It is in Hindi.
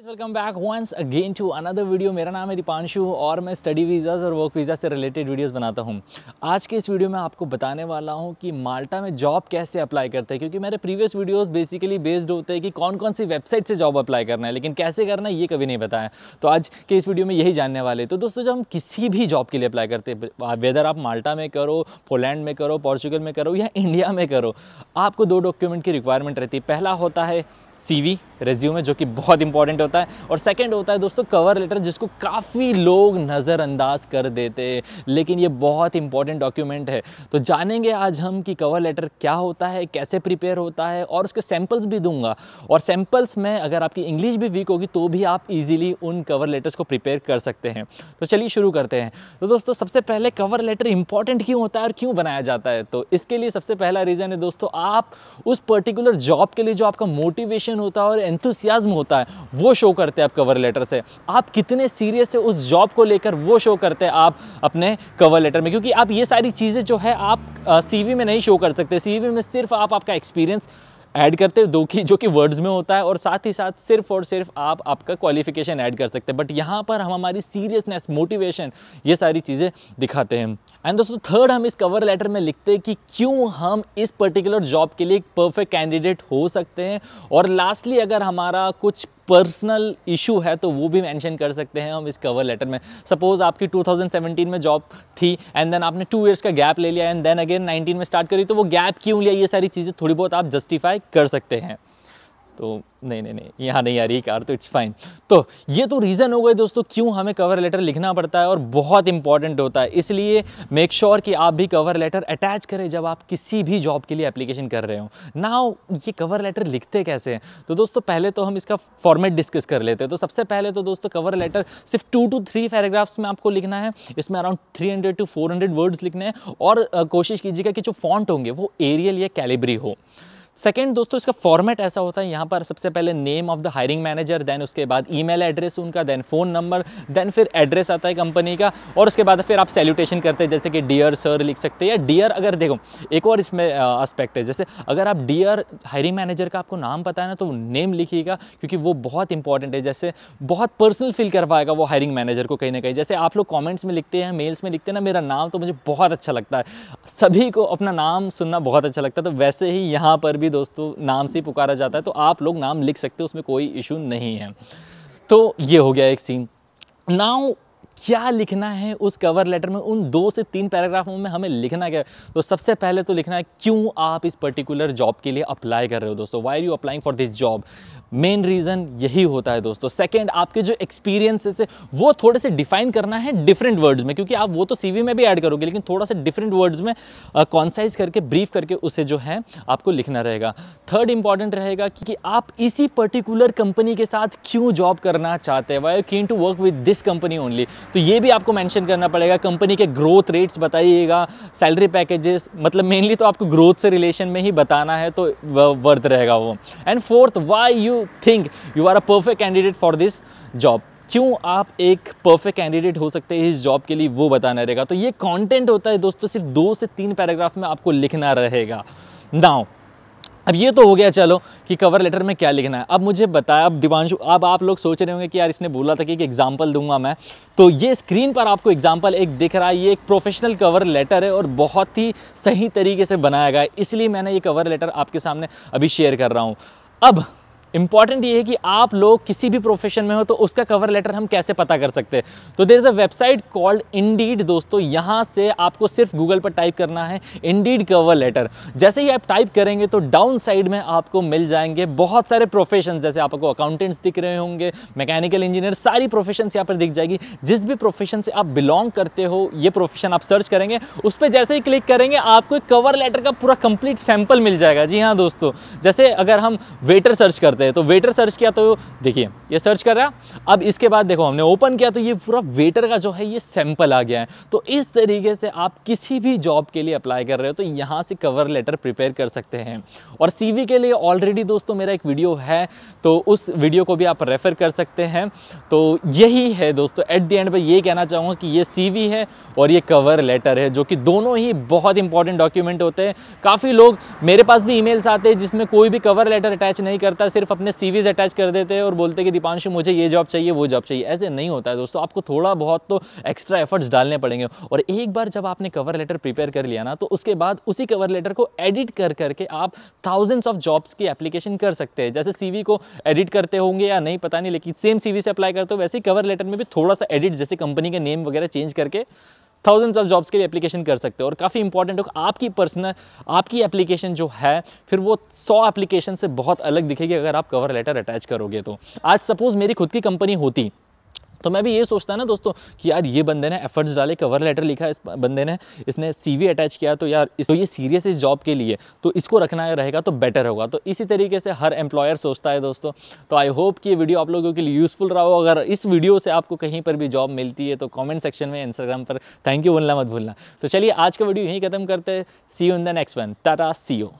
guys welcome back once again to another video मेरा नाम है दीपांशु और मैं स्टडी वीज़ाज़ और वर्क वीज़ा से रिलेटेड वीडियोस बनाता हूं आज के इस वीडियो में आपको बताने वाला हूं कि माल्टा में जॉब कैसे अप्लाई करते हैं क्योंकि मेरे प्रीवियस वीडियोस बेसिकली बेस्ड होते हैं कि कौन कौन सी वेबसाइट से जॉब अप्लाई करना है लेकिन कैसे करना है ये कभी नहीं बताया तो आज के इस वीडियो में यही जानने वाले तो दोस्तों जब हम किसी भी जॉब के लिए अप्लाई करते हैं वेदर आप माल्टा में करो पोलैंड में करो पॉर्चुगल में करो या इंडिया में करो आपको दो डॉक्यूमेंट की रिक्वायरमेंट रहती है पहला होता है सीवी रेज्यूमे जो कि बहुत इंपॉर्टेंट होता है और सेकंड होता है दोस्तों कवर लेटर जिसको काफ़ी लोग नज़रअंदाज कर देते हैं लेकिन ये बहुत इंपॉर्टेंट डॉक्यूमेंट है तो जानेंगे आज हम कि कवर लेटर क्या होता है कैसे प्रिपेयर होता है और उसके सैंपल्स भी दूंगा और सैंपल्स में अगर आपकी इंग्लिश भी वीक होगी तो भी आप ईजिली उन कवर लेटर्स को प्रिपेयर कर सकते हैं तो चलिए शुरू करते हैं तो दोस्तों सबसे पहले कवर लेटर इंपॉर्टेंट क्यों होता है और क्यों बनाया जाता है तो इसके लिए सबसे पहला रीज़न है दोस्तों आप उस पर्टिकुलर जॉब के लिए जो आपका मोटिवेशन डेडिकेशन होता है और एंथुसियाज्म होता है वो शो करते हैं आप कवर लेटर से आप कितने सीरियस है उस जॉब को लेकर वो शो करते हैं आप अपने कवर लेटर में क्योंकि आप ये सारी चीज़ें जो है आप सी में नहीं शो कर सकते सी में सिर्फ आप आपका एक्सपीरियंस ऐड करते दो की जो कि वर्ड्स में होता है और साथ ही साथ सिर्फ और सिर्फ आप आपका क्वालिफिकेशन ऐड कर सकते हैं बट यहाँ पर हम हमारी सीरियसनेस मोटिवेशन ये सारी चीज़ें दिखाते हैं एंड दोस्तों थर्ड हम इस कवर लेटर में लिखते हैं कि क्यों हम इस पर्टिकुलर जॉब के लिए एक परफेक्ट कैंडिडेट हो सकते हैं और लास्टली अगर हमारा कुछ पर्सनल इशू है तो वो भी मेंशन कर सकते हैं हम इस कवर लेटर में सपोज आपकी 2017 में जॉब थी एंड देन आपने टू इयर्स का गैप ले लिया एंड देन अगेन 19 में स्टार्ट करी तो वो गैप क्यों लिया ये सारी चीज़ें थोड़ी बहुत आप जस्टिफाई कर सकते हैं तो नहीं नहीं नहीं यहाँ नहीं आ रही कार तो इट्स फाइन तो ये तो रीज़न हो गए दोस्तों क्यों हमें कवर लेटर लिखना पड़ता है और बहुत इंपॉर्टेंट होता है इसलिए मेक श्योर sure कि आप भी कवर लेटर अटैच करें जब आप किसी भी जॉब के लिए एप्लीकेशन कर रहे हो ना ये कवर लेटर लिखते कैसे हैं तो दोस्तों पहले तो हम इसका फॉर्मेट डिस्कस कर लेते हैं तो सबसे पहले तो दोस्तों कवर लेटर सिर्फ टू टू थ्री पैराग्राफ्स में आपको लिखना है इसमें around three hundred to four hundred words लिखने हैं और कोशिश कीजिएगा कि जो फॉन्ट होंगे वो एरियल या कैलिबरी हो सेकेंड दोस्तों इसका फॉर्मेट ऐसा होता है यहाँ पर सबसे पहले name of the hiring manager then उसके बाद ईमेल एड्रेस उनका देन फ़ोन नंबर देन फिर एड्रेस आता है कंपनी का और उसके बाद फिर आप सैल्यूटेशन करते हैं जैसे कि डियर सर लिख सकते हैं या डियर अगर देखो एक और इसमें आस्पेक्ट है जैसे अगर आप डियर हायरिंग मैनेजर का आपको नाम पता है ना तो नेम लिखिएगा क्योंकि वो बहुत इंपॉर्टेंट है जैसे बहुत पर्सनल फील कर पाएगा वो हायरिंग मैनेजर को कहीं ना कहीं जैसे आप लोग कॉमेंट्स में लिखते हैं मेल्स में लिखते हैं ना मेरा नाम तो मुझे बहुत अच्छा लगता है सभी को अपना नाम सुनना बहुत अच्छा लगता है तो वैसे ही यहाँ पर भी भी दोस्तों नाम से पुकारा जाता है तो आप लोग नाम लिख सकते हो उसमें कोई इशू नहीं है तो ये हो गया एक सीन नाउ क्या लिखना है उस कवर लेटर में उन दो से तीन पैराग्राफों में हमें लिखना क्या है तो सबसे पहले तो लिखना है क्यों आप इस पर्टिकुलर जॉब के लिए अप्लाई कर रहे हो दोस्तों why are you applying for this job main reason यही होता है दोस्तों सेकेंड आपके जो एक्सपीरियंसेस है वो थोड़े से डिफाइन करना है डिफरेंट वर्ड्स में क्योंकि आप वो तो सीवी में भी ऐड करोगे लेकिन थोड़ा सा डिफरेंट वर्ड्स में कॉन्साइज करके ब्रीफ करके उसे जो है आपको लिखना रहेगा थर्ड इंपॉर्टेंट रहेगा कि, कि आप इसी पर्टिकुलर कंपनी के साथ क्यों जॉब करना चाहते हैं why keen to work with this company only तो ये भी आपको मैंशन करना पड़ेगा कंपनी के ग्रोथ रेट्स बताइएगा सैलरी पैकेजेस मतलब मेनली तो आपको ग्रोथ से रिलेशन में ही बताना है तो वर्थ रहेगा वो and fourth why you think you are a perfect candidate for this job क्यों आप एक परफेक्ट कैंडिडेट हो सकते हैं इस जॉब के लिए वो बताना रहेगा तो ये कंटेंट होता है दोस्तों सिर्फ दो से तीन पैराग्राफ में आपको लिखना रहेगा नाउ अब ये तो हो गया चलो कि कवर लेटर में क्या लिखना है अब मुझे बताया अब दिवानशु अब आप लोग सोच रहे होंगे कि यार इसने बोला था कि एक एग्जाम्पल दूंगा मैं तो ये स्क्रीन पर आपको एग्जाम्पल एक दिख रहा है ये एक प्रोफेशनल कवर लेटर है और बहुत ही सही तरीके से बनाया गया है इसलिए मैंने ये कवर लेटर आपके सामने अभी शेयर कर रहा हूँ अब इंपॉर्टेंट ये है कि आप लोग किसी भी प्रोफेशन में हो तो उसका कवर लेटर हम कैसे पता कर सकते हैं तो there is a website called Indeed दोस्तों यहाँ से आपको सिर्फ गूगल पर टाइप करना है इंडीड कवर लेटर जैसे ही आप टाइप करेंगे तो डाउन साइड में आपको मिल जाएंगे बहुत सारे प्रोफेशन जैसे आपको अकाउंटेंट्स दिख रहे होंगे मैकेनिकल इंजीनियर सारी प्रोफेशन यहाँ पर दिख जाएगी जिस भी प्रोफेशन से आप बिलोंग करते हो ये प्रोफेशन आप सर्च करेंगे उस पर जैसे ही क्लिक करेंगे आपको कवर लेटर का पूरा कंप्लीट सैम्पल मिल जाएगा जी हाँ दोस्तों जैसे अगर हम वेटर सर्च करते करते हैं तो वेटर सर्च किया तो देखिए ये सर्च कर रहा अब इसके बाद देखो हमने ओपन किया तो ये पूरा वेटर का जो है ये सैंपल आ गया है तो इस तरीके से आप किसी भी जॉब के लिए अप्लाई कर रहे हो तो यहाँ से कवर लेटर प्रिपेयर कर सकते हैं और सी के लिए ऑलरेडी दोस्तों मेरा एक वीडियो है तो उस वीडियो को भी आप रेफ़र कर सकते हैं तो यही है दोस्तों एट दी एंड पर ये कहना चाहूँगा कि ये सी है और ये कवर लेटर है जो कि दोनों ही बहुत इंपॉर्टेंट डॉक्यूमेंट होते हैं काफ़ी लोग मेरे पास भी ईमेल्स आते हैं जिसमें कोई भी कवर लेटर अटैच नहीं करता सिर्फ सिर्फ अपने सीवीज अटैच कर देते हैं और बोलते कि दीपांशु मुझे ये जॉब चाहिए वो जॉब चाहिए ऐसे नहीं होता है दोस्तों आपको थोड़ा बहुत तो एक्स्ट्रा एफर्ट्स डालने पड़ेंगे और एक बार जब आपने कवर लेटर प्रिपेयर कर लिया ना तो उसके बाद उसी कवर लेटर को एडिट कर करके आप थाउजेंड्स ऑफ जॉब्स की एप्लीकेशन कर सकते हैं जैसे सीवी को एडिट करते होंगे या नहीं पता नहीं लेकिन सेम सीवी से अप्लाई करते हो वैसे ही कवर लेटर में भी थोड़ा सा एडिट जैसे कंपनी का नेम वगैरह चेंज करके थाउजेंड्स ऑफ जॉब्स के लिए एप्लीकेशन कर सकते हो और काफ़ी इंपॉर्टेंट हो आपकी पर्सनल आपकी एप्लीकेशन जो है फिर वो सौ एप्लीकेशन से बहुत अलग दिखेगी अगर आप कवर लेटर अटैच करोगे तो आज सपोज मेरी खुद की कंपनी होती तो मैं भी ये सोचता ना दोस्तों कि यार ये बंदे ने एफर्ट्स डाले कवर लेटर लिखा इस बंदे ने इसने सीवी अटैच किया तो यार तो ये सीरियस इस जॉब के लिए तो इसको रखना रहेगा तो बेटर होगा तो इसी तरीके से हर एम्प्लॉयर सोचता है दोस्तों तो आई होप कि ये वीडियो आप लोगों के लिए यूज़फुल रहा हो अगर इस वीडियो से आपको कहीं पर भी जॉब मिलती है तो कॉमेंट सेक्शन में इंस्टाग्राम पर थैंक यू बोलना मत भूलना तो चलिए आज का वीडियो यहीं खत्म करते हैं see you in the next one tata see you